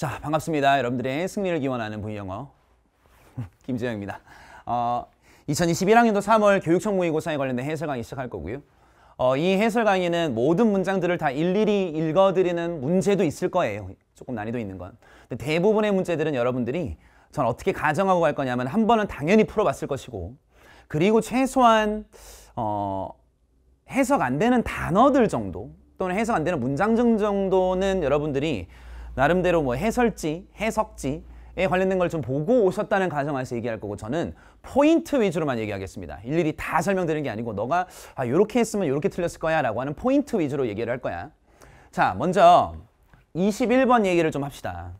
자 반갑습니다. 여러분들의 승리를 기원하는 V영어 김재영입니다. 어, 2021학년도 3월 교육청 모의고사에 관련된 해설 강의 시작할 거고요. 어, 이 해설 강의는 모든 문장들을 다 일일이 읽어드리는 문제도 있을 거예요. 조금 난이도 있는 건. 근데 대부분의 문제들은 여러분들이 전 어떻게 가정하고 갈 거냐면 한 번은 당연히 풀어봤을 것이고 그리고 최소한 어, 해석 안 되는 단어들 정도 또는 해석 안 되는 문장 정도는 여러분들이 나름대로 뭐 해설지, 해석지에 관련된 걸 좀 보고 오셨다는 가정하에서 얘기할 거고 저는 포인트 위주로만 얘기하겠습니다. 일일이 다 설명드리는 게 아니고 너가 아 요렇게 했으면 요렇게 틀렸을 거야 라고 하는 포인트 위주로 얘기를 할 거야. 자 먼저 21번 얘기를 좀 합시다.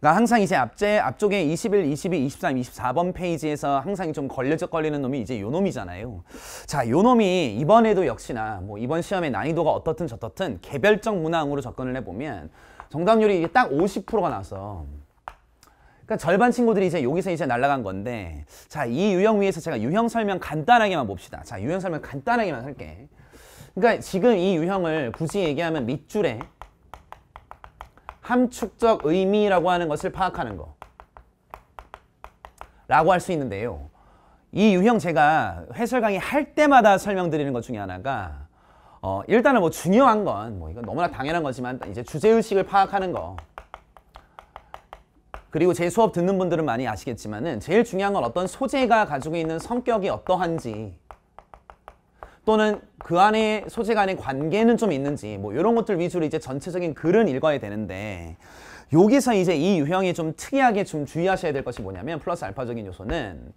그러니까 항상 이제 앞제, 앞쪽에 21, 22, 23, 24번 페이지에서 항상 좀 걸려적걸리는 놈이 이제 요 놈이잖아요. 자, 요 놈이 이번에도 역시나 뭐 이번 시험의 난이도가 어떻든 저떻든 개별적 문항으로 접근을 해보면 정답률이 이게 딱 50%가 나왔어. 그러니까 절반 친구들이 이제 여기서 이제 날아간 건데 자, 이 유형 위에서 제가 유형 설명 간단하게만 봅시다. 자, 유형 설명 간단하게만 할게. 그러니까 지금 이 유형을 굳이 얘기하면 밑줄에 함축적 의미라고 하는 것을 파악하는 거 라고 할 수 있는데요. 이 유형 제가 해설 강의 할 때마다 설명드리는 것 중에 하나가 어, 일단은 뭐 중요한 건 뭐 이건 너무나 당연한 거지만 이제 주제의식을 파악하는 거 그리고 제 수업 듣는 분들은 많이 아시겠지만은 제일 중요한 건 어떤 소재가 가지고 있는 성격이 어떠한지 또는 그 안에 소재 간의 관계는 좀 있는지 뭐 이런 것들 위주로 이제 전체적인 글은 읽어야 되는데 여기서 이제 이 유형이 좀 특이하게 좀 주의하셔야 될 것이 뭐냐면 플러스 알파적인 요소는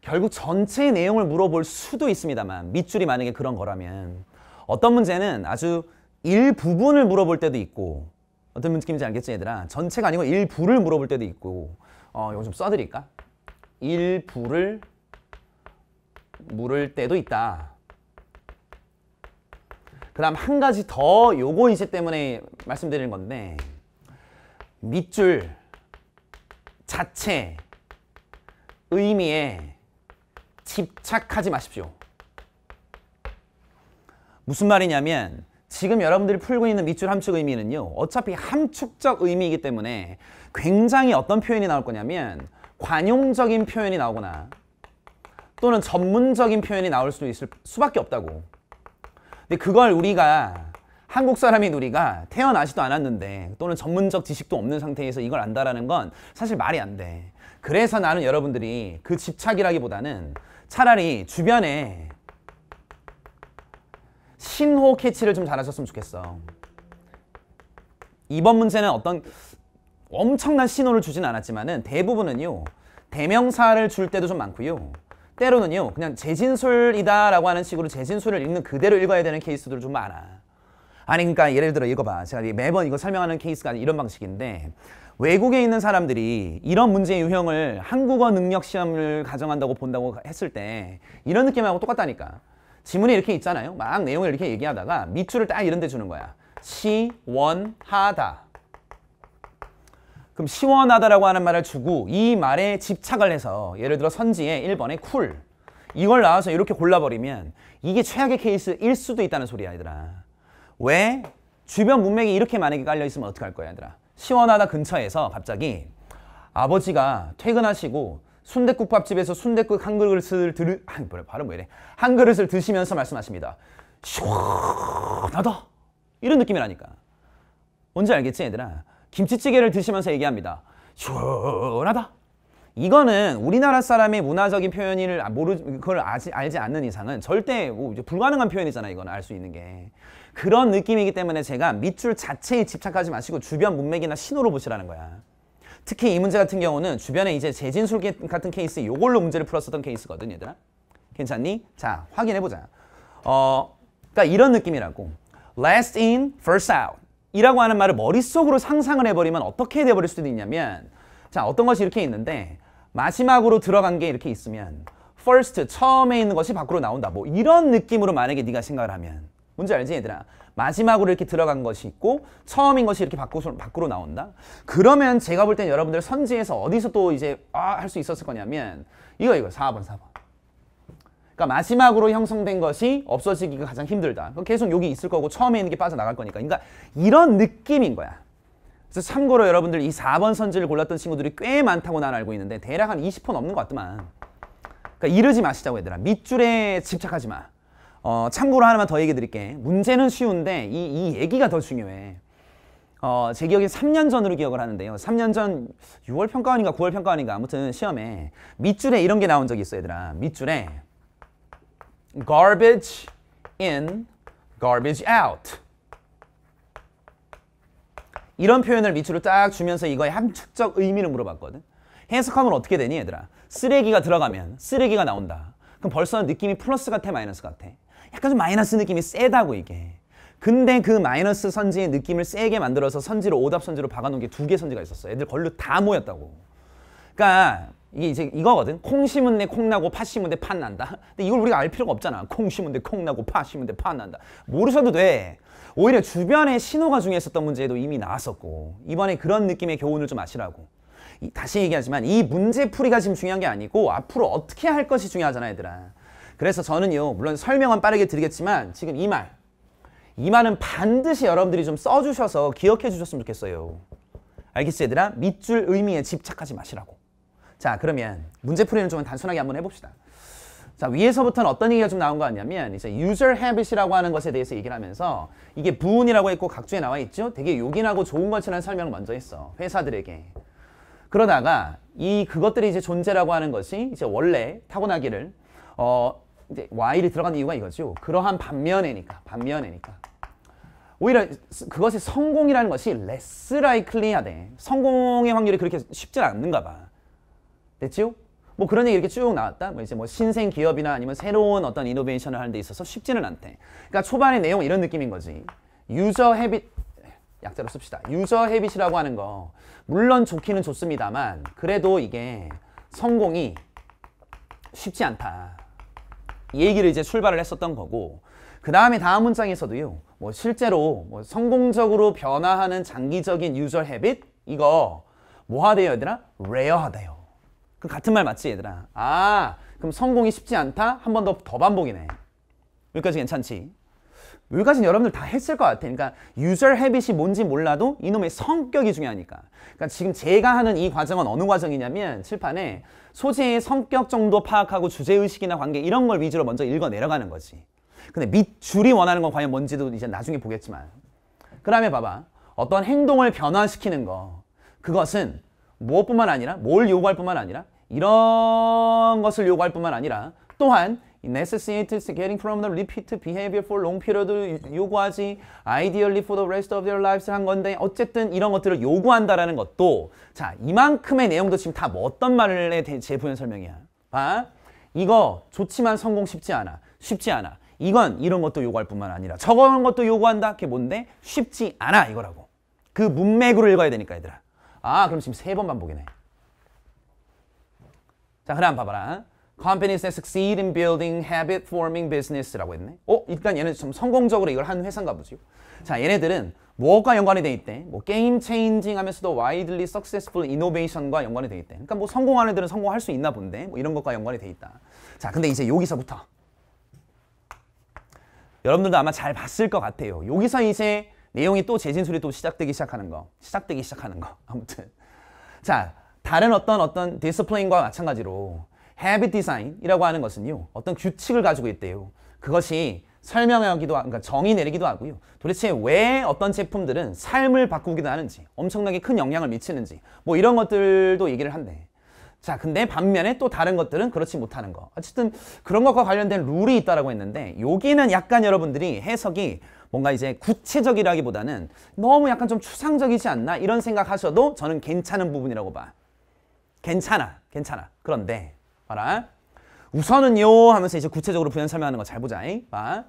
결국 전체 내용을 물어볼 수도 있습니다만 밑줄이 만약에 그런 거라면 어떤 문제는 아주 일부분을 물어볼 때도 있고 어떤 느낌인지 알겠지 얘들아? 전체가 아니고 일부를 물어볼 때도 있고 어 이거 좀 써드릴까? 일부를 물을 때도 있다 그 다음 한 가지 더 요거 이제 때문에 말씀드리는 건데 밑줄 자체 의미에 집착하지 마십시오 무슨 말이냐면 지금 여러분들이 풀고 있는 밑줄 함축 의미는요 어차피 함축적 의미이기 때문에 굉장히 어떤 표현이 나올 거냐면 관용적인 표현이 나오거나 또는 전문적인 표현이 나올 수 있을 수밖에 없다고 근데 그걸 우리가 한국 사람인 우리가 태어나지도 않았는데 또는 전문적 지식도 없는 상태에서 이걸 안다라는 건 사실 말이 안 돼 그래서 나는 여러분들이 그 집착이라기보다는 차라리 주변에 신호 캐치를 좀 잘하셨으면 좋겠어. 이번 문제는 어떤 엄청난 신호를 주진 않았지만은 대부분은요. 대명사를 줄 때도 좀 많고요. 때로는요. 그냥 재진술이다 라고 하는 식으로 재진술을 읽는 그대로 읽어야 되는 케이스도 좀 많아. 아니 그러니까 예를 들어 읽어봐. 제가 매번 이거 설명하는 케이스가 이런 방식인데 외국에 있는 사람들이 이런 문제 유형을 한국어 능력 시험을 가정한다고 본다고 했을 때 이런 느낌하고 똑같다니까. 지문이 이렇게 있잖아요. 막 내용을 이렇게 얘기하다가 밑줄을 딱 이런 데 주는 거야. 시원하다. 그럼 시원하다라고 하는 말을 주고 이 말에 집착을 해서 예를 들어 선지에 1번에 쿨 이걸 나와서 이렇게 골라버리면 이게 최악의 케이스일 수도 있다는 소리야 얘들아. 왜? 주변 문맥이 이렇게 만약에 깔려있으면 어떡할 거야 얘들아. 시원하다 근처에서 갑자기 아버지가 퇴근하시고 순대국밥집에서 순대국 한 그릇을 들 아니 뭐래 발음 왜래한 그릇을 드시면서 말씀하십니다. 시원하다 이런 느낌이라니까. 뭔지 알겠지 얘들아? 김치찌개를 드시면서 얘기합니다. 시원하다. 이거는 우리나라 사람의 문화적인 표현을 아, 모르 그걸 아지, 알지 않는 이상은 절대 뭐 불가능한 표현이잖아 이건 알 수 있는 게 그런 느낌이기 때문에 제가 밑줄 자체에 집착하지 마시고 주변 문맥이나 신호로 보시라는 거야. 특히 이 문제 같은 경우는 주변에 이제 재진술 같은 케이스 이걸로 문제를 풀었었던 케이스거든 얘들아. 괜찮니? 자 확인해보자. 어, 그러니까 이런 느낌이라고. Last in, first out. 이라고 하는 말을 머릿속으로 상상을 해버리면 어떻게 돼버릴 수도 있냐면 자 어떤 것이 이렇게 있는데 마지막으로 들어간 게 이렇게 있으면 first 처음에 있는 것이 밖으로 나온다 뭐 이런 느낌으로 만약에 네가 생각을 하면 뭔지 알지 얘들아? 마지막으로 이렇게 들어간 것이 있고 처음인 것이 이렇게 밖으로, 밖으로 나온다? 그러면 제가 볼 땐 여러분들 선지에서 어디서 또 이제 아, 할 수 있었을 거냐면 이거 이거 4번 4번 그러니까 마지막으로 형성된 것이 없어지기가 가장 힘들다. 계속 여기 있을 거고 처음에 있는 게 빠져나갈 거니까. 그러니까 이런 느낌인 거야. 그래서 참고로 여러분들 이 4번 선지를 골랐던 친구들이 꽤 많다고 난 알고 있는데 대략 한 20번 넘는 것 같더만. 그러니까 이러지 마시자고 얘들아. 밑줄에 집착하지 마. 어, 참고로 하나만 더 얘기 해 드릴게. 문제는 쉬운데 이, 이 얘기가 더 중요해. 어, 제기억엔 3년 전으로 기억을 하는데요. 3년 전 6월 평가원인가 9월 평가원인가 아무튼 시험에 밑줄에 이런 게 나온 적이 있어 얘들아. 밑줄에 garbage in, garbage out. 이런 표현을 밑줄을 딱 주면서 이거의 함축적 의미를 물어봤거든. 해석하면 어떻게 되니 얘들아? 쓰레기가 들어가면 쓰레기가 나온다. 그럼 벌써 느낌이 플러스 같아 마이너스 같아? 약간 좀 마이너스 느낌이 세다고 이게. 근데 그 마이너스 선지의 느낌을 세게 만들어서 선지로 오답 선지로 박아놓은 게 두 개 선지가 있었어. 애들 걸로 다 모였다고. 그러니까 이게 이제 이거거든. 콩 심은 데콩 나고 파 심은 데팥 난다. 근데 이걸 우리가 알 필요가 없잖아. 콩 심은 데콩 나고 파 심은 데팥 난다. 모르셔도 돼. 오히려 주변의 신호가 중요했었던 문제도 이미 나왔었고 이번에 그런 느낌의 교훈을 좀 아시라고. 이, 다시 얘기하지만 이 문제풀이가 지금 중요한 게 아니고 앞으로 어떻게 할 것이 중요하잖아 얘들아. 그래서 저는요 물론 설명은 빠르게 드리겠지만 지금 이 말 이 말은 반드시 여러분들이 좀 써주셔서 기억해 주셨으면 좋겠어요 알겠지 얘들아? 밑줄 의미에 집착하지 마시라고 자 그러면 문제 풀이는 좀 단순하게 한번 해봅시다 자 위에서부터는 어떤 얘기가 좀 나온 거 같냐면 이제 user habit이라고 하는 것에 대해서 얘기를 하면서 이게 부은이라고 했고 각주에 나와 있죠 되게 요긴하고 좋은 것이라는 설명을 먼저 했어 회사들에게 그러다가 이 그것들이 이제 존재라고 하는 것이 이제 원래 타고나기를 어 이제 y를 들어간 이유가 이거죠. 그러한 반면에니까 반면에니까 오히려 그것의 성공이라는 것이 less likely하대. 성공의 확률이 그렇게 쉽지 않는가 봐. 됐죠뭐 그런 얘기 이렇게 쭉 나왔다. 뭐 이제 뭐 신생 기업이나 아니면 새로운 어떤 이노베이션을 하는 데 있어서 쉽지는 않대. 그러니까 초반의 내용은 이런 느낌인 거지. 유저 헤빗 약자로 씁시다. 유저 헤빗이라고 하는 거 물론 좋기는 좋습니다만 그래도 이게 성공이 쉽지 않다. 이 얘기를 이제 출발을 했었던 거고 그 다음에 다음 문장에서도요 뭐 실제로 뭐 성공적으로 변화하는 장기적인 유저 헤빗 이거 뭐 하대요 얘들아? 레어 하대요 그 같은 말 맞지 얘들아 아 그럼 성공이 쉽지 않다? 한 번 더 더 반복이네 여기까지 괜찮지? 뭐 여기까지는 여러분들 다 했을 것 같아. 그러니까 유저 헤빗이 뭔지 몰라도 이놈의 성격이 중요하니까. 그러니까 지금 제가 하는 이 과정은 어느 과정이냐면 칠판에 소재의 성격 정도 파악하고 주제의식이나 관계 이런 걸 위주로 먼저 읽어 내려가는 거지. 근데 밑줄이 원하는 건 과연 뭔지도 이제 나중에 보겠지만. 그 다음에 봐봐. 어떤 행동을 변화시키는 거. 그것은 무엇뿐만 아니라 뭘 요구할 뿐만 아니라 이런 것을 요구할 뿐만 아니라 또한 necessitates getting from the repeat behavior for long period 요구하지 ideally for the rest of their lives 한 건데 어쨌든 이런 것들을 요구한다라는 것도 자 이만큼의 내용도 지금 다 뭐 어떤 말에 제부연 설명이야 봐 이거 좋지만 성공 쉽지 않아 쉽지 않아 이건 이런 것도 요구할 뿐만 아니라 저런 것도 요구한다 그게 뭔데 쉽지 않아 이거라고 그 문맥으로 읽어야 되니까 얘들아 아 그럼 지금 세 번 반복이네 자 그럼 봐봐라 Companies that succeed in building habit-forming business라고 했네. 어? 일단 얘는 좀 성공적으로 이걸 한 회사인가 보죠. 자, 얘네들은 뭐가 연관이 돼 있대? 뭐 게임 체인징 하면서도 widely successful innovation과 연관이 돼 있대. 그러니까 뭐 성공한 애들은 성공할 수 있나 본데. 뭐 이런 것과 연관이 돼 있다. 자, 근데 이제 여기서부터 여러분들도 아마 잘 봤을 것 같아요. 여기서 이제 내용이 또 재진술이 또 시작되기 시작하는 거. 시작되기 시작하는 거. 아무튼. 자, 다른 어떤 어떤 디스플레인과 마찬가지로 habit design이라고 하는 것은요. 어떤 규칙을 가지고 있대요. 그것이 설명하기도 그러니까 정의 내리기도 하고요. 도대체 왜 어떤 제품들은 삶을 바꾸기도 하는지 엄청나게 큰 영향을 미치는지 뭐 이런 것들도 얘기를 한대. 자 근데 반면에 또 다른 것들은 그렇지 못하는 거. 어쨌든 그런 것과 관련된 룰이 있다라고 했는데 여기는 약간 여러분들이 해석이 뭔가 이제 구체적이라기보다는 너무 약간 좀 추상적이지 않나 이런 생각하셔도 저는 괜찮은 부분이라고 봐. 괜찮아 괜찮아 그런데 봐라. 우선은요 하면서 이제 구체적으로 부연 설명하는 거 잘 보자. 잉? 봐.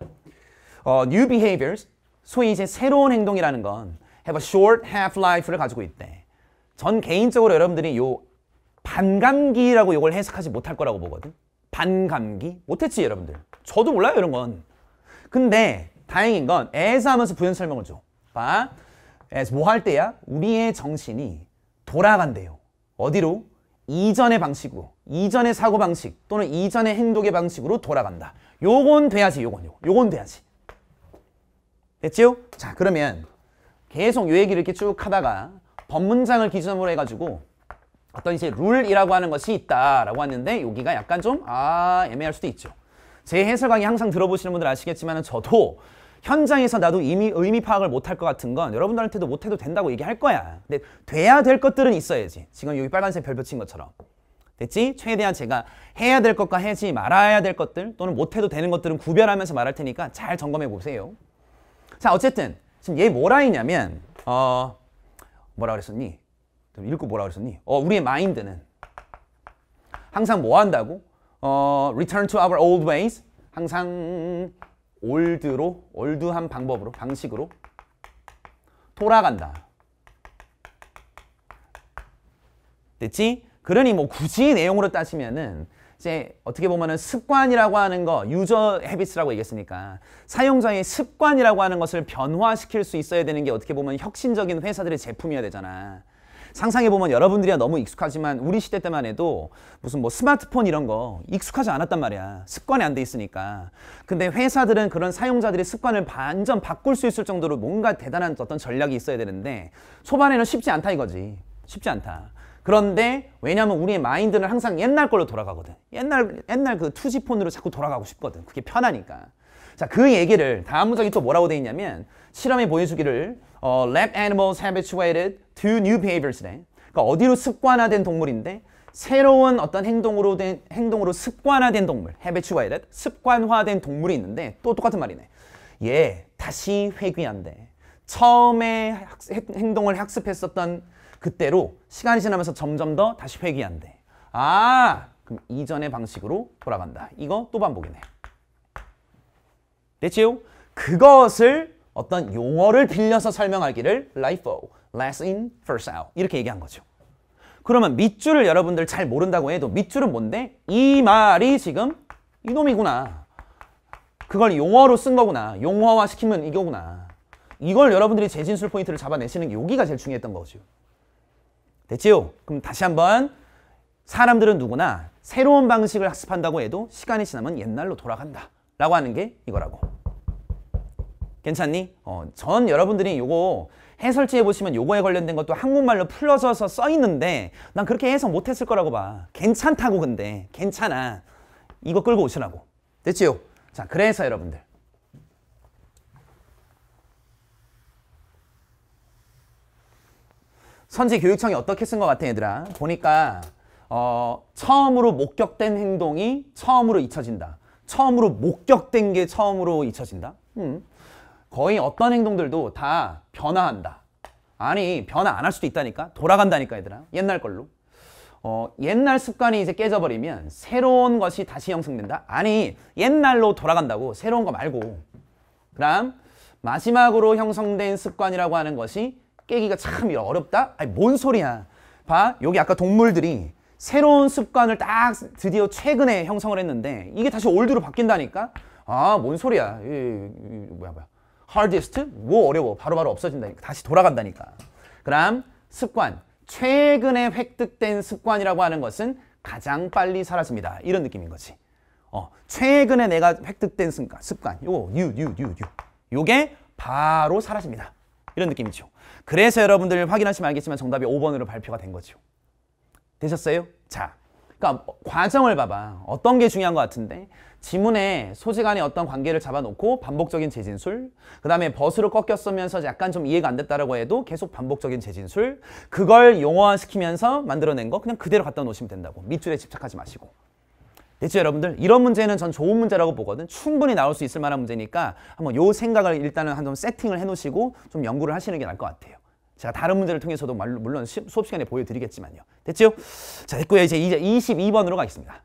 어, new behaviors, 소위 이제 새로운 행동이라는 건 have a short half-life를 가지고 있대. 전 개인적으로 여러분들이 요 반감기라고 이걸 해석하지 못할 거라고 보거든. 반감기? 못했지 여러분들. 저도 몰라요 이런 건. 근데 다행인 건 as 하면서 부연 설명을 줘. 봐. as 뭐 할 때야? 우리의 정신이 돌아간대요. 어디로? 이전의 방식으로. 이전의 사고방식 또는 이전의 행동의 방식으로 돌아간다. 요건 돼야지 요건 요건, 요건 돼야지. 됐죠자 그러면 계속 요 얘기를 이렇게 쭉 하다가 법문장을 기준으로 해가지고 어떤 이제 룰이라고 하는 것이 있다라고 하는데 여기가 약간 좀아 애매할 수도 있죠. 제 해설 강의 항상 들어보시는 분들 아시겠지만 저도 현장에서 나도 이미 의미 파악을 못할 것 같은 건 여러분들한테도 못해도 된다고 얘기할 거야. 근데 돼야 될 것들은 있어야지. 지금 여기 빨간색 별표 인 것처럼. 됐지? 최대한 제가 해야 될 것과 해지 말아야 될 것들 또는 못해도 되는 것들은 구별하면서 말할 테니까 잘 점검해 보세요. 자 어쨌든 지금 얘 뭐라 했냐면 어 뭐라 그랬었니? 좀 읽고 뭐라 그랬었니? 어 우리의 마인드는 항상 뭐 한다고? 어 return to our old ways 항상 올드로 올드한 방법으로 방식으로 돌아간다. 됐지? 그러니 뭐 굳이 내용으로 따지면은 이제 어떻게 보면은 습관이라고 하는 거 유저 헤비스라고 얘기했으니까 사용자의 습관이라고 하는 것을 변화시킬 수 있어야 되는 게 어떻게 보면 혁신적인 회사들의 제품이어야 되잖아. 상상해보면 여러분들이야 너무 익숙하지만 우리 시대 때만 해도 무슨 뭐 스마트폰 이런 거 익숙하지 않았단 말이야. 습관이 안 돼 있으니까. 근데 회사들은 그런 사용자들의 습관을 완전 바꿀 수 있을 정도로 뭔가 대단한 어떤 전략이 있어야 되는데 초반에는 쉽지 않다 이거지. 쉽지 않다. 그런데 왜냐면 우리의 마인드는 항상 옛날 걸로 돌아가거든. 옛날 옛날 그 투지폰으로 자꾸 돌아가고 싶거든. 그게 편하니까. 자, 그 얘기를 다음 문장이 또 뭐라고 돼 있냐면 실험에 보여주기를 어, lab animals habituated to new b e h a v i o r s 그러니까 어디로 습관화된 동물인데 새로운 어떤 행동으로 된 행동으로 습관화된 동물, habituated, 습관화된 동물이 있는데 또 똑같은 말이네. 예, 다시 회귀한대 처음에 학습, 행동을 학습했었던 그때로 시간이 지나면서 점점 더 다시 회귀한대. 아, 그럼 이전의 방식으로 돌아간다. 이거 또 반복이네. 됐지요? 그것을 어떤 용어를 빌려서 설명하기를 LIFO, less in, first out 이렇게 얘기한 거죠. 그러면 밑줄을 여러분들 잘 모른다고 해도 밑줄은 뭔데? 이 말이 지금 이놈이구나. 그걸 용어로 쓴 거구나. 용어화 시키면 이거구나. 이걸 여러분들이 재진술 포인트를 잡아내시는 게 여기가 제일 중요했던 거죠. 됐지요? 그럼 다시 한번 사람들은 누구나 새로운 방식을 학습한다고 해도 시간이 지나면 옛날로 돌아간다 라고 하는 게 이거라고 괜찮니? 어, 전 여러분들이 요거 해설지에 보시면 요거에 관련된 것도 한국말로 풀어져서 써 있는데 난 그렇게 해석 못했을 거라고 봐 괜찮다고 근데 괜찮아 이거 끌고 오시라고 됐지요? 자 그래서 여러분들 선지 교육청이 어떻게 쓴 것 같아 얘들아 보니까 어, 처음으로 목격된 행동이 처음으로 잊혀진다 처음으로 목격된 게 처음으로 잊혀진다 음. 거의 어떤 행동들도 다 변화한다 아니 변화 안 할 수도 있다니까 돌아간다니까 얘들아 옛날 걸로 어, 옛날 습관이 이제 깨져버리면 새로운 것이 다시 형성된다 아니 옛날로 돌아간다고 새로운 거 말고 그럼 마지막으로 형성된 습관이라고 하는 것이 깨기가 참 어렵다? 아니 뭔 소리야 봐 여기 아까 동물들이 새로운 습관을 딱 드디어 최근에 형성을 했는데 이게 다시 올드로 바뀐다니까 아뭔 소리야 이, 이, 뭐야 뭐야 hardest? 뭐 어려워 바로바로 바로 없어진다니까 다시 돌아간다니까 그럼 습관 최근에 획득된 습관이라고 하는 것은 가장 빨리 사라집니다 이런 느낌인 거지 어, 최근에 내가 획득된 습관, 습관 요거 뉴, 뉴, 뉴, 뉴 요게 바로 사라집니다 이런 느낌이죠 그래서 여러분들 확인하시면 알겠지만 정답이 5번으로 발표가 된 거죠. 되셨어요? 자, 그러니까 과정을 봐봐. 어떤 게 중요한 것 같은데 지문에 소지 간의 어떤 관계를 잡아놓고 반복적인 재진술 그 다음에 버스로 꺾였으면서 약간 좀 이해가 안됐다고 해도 계속 반복적인 재진술 그걸 용어화시키면서 만들어낸 거 그냥 그대로 갖다 놓으시면 된다고 밑줄에 집착하지 마시고 됐죠 여러분들? 이런 문제는 전 좋은 문제라고 보거든 충분히 나올 수 있을 만한 문제니까 한번 요 생각을 일단은 한 번 세팅을 해놓으시고 좀 연구를 하시는 게 나을 것 같아요 제가 다른 문제를 통해서도 물론 수업 시간에 보여드리겠지만요 됐죠? 자 됐고요 이제 22번으로 가겠습니다